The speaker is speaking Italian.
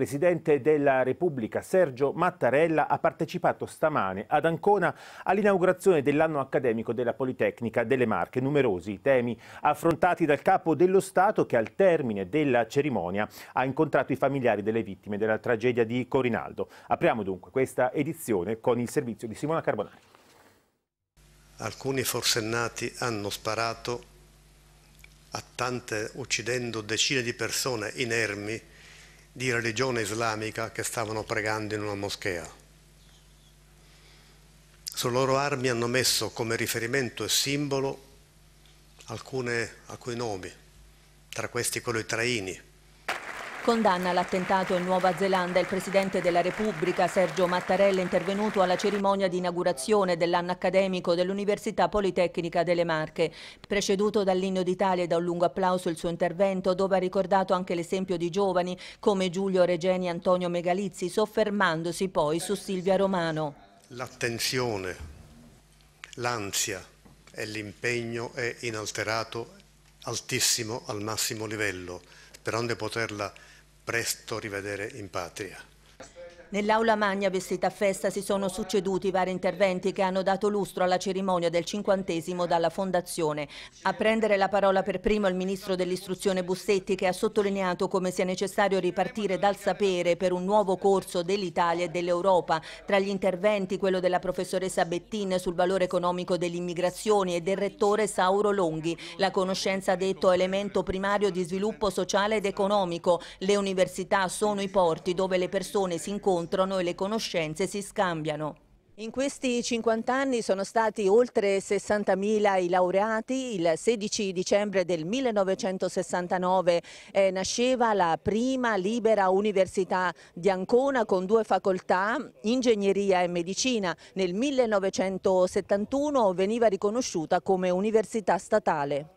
Presidente della Repubblica Sergio Mattarella ha partecipato stamane ad Ancona all'inaugurazione dell'anno accademico della Politecnica delle Marche. Numerosi i temi affrontati dal capo dello Stato che al termine della cerimonia ha incontrato i familiari delle vittime della tragedia di Corinaldo. Apriamo dunque questa edizione con il servizio di Simona Carbonari. Alcuni forsennati hanno sparato a tante, uccidendo decine di persone inermi di religione islamica che stavano pregando in una moschea. Sulle loro armi hanno messo come riferimento e simbolo alcune, alcuni nomi, tra questi quello di Traini, Condanna l'attentato in Nuova Zelanda il Presidente della Repubblica Sergio Mattarella intervenuto alla cerimonia di inaugurazione dell'anno accademico dell'Università Politecnica delle Marche. Preceduto dall'inno d'Italia e da un lungo applauso il suo intervento dove ha ricordato anche l'esempio di giovani come Giulio Regeni e Antonio Megalizzi soffermandosi poi su Silvia Romano. L'attenzione, l'ansia e l'impegno è inalterato altissimo al massimo livello sperando di poterla presto rivedere in patria. Nell'aula magna vestita a festa si sono succeduti vari interventi che hanno dato lustro alla cerimonia del cinquantesimo dalla Fondazione. A prendere la parola per primo il Ministro dell'Istruzione Bussetti che ha sottolineato come sia necessario ripartire dal sapere per un nuovo corso dell'Italia e dell'Europa. Tra gli interventi quello della professoressa Bettin sul valore economico dell'immigrazione e del rettore Sauro Longhi. La conoscenza ha detto elemento primario di sviluppo sociale ed economico. Le università sono i porti dove le persone si incontrano incontrano e le conoscenze si scambiano. In questi 50 anni sono stati oltre 60.000 i laureati. Il 16 dicembre del 1969 eh, nasceva la prima libera università di Ancona con due facoltà, ingegneria e medicina. Nel 1971 veniva riconosciuta come università statale.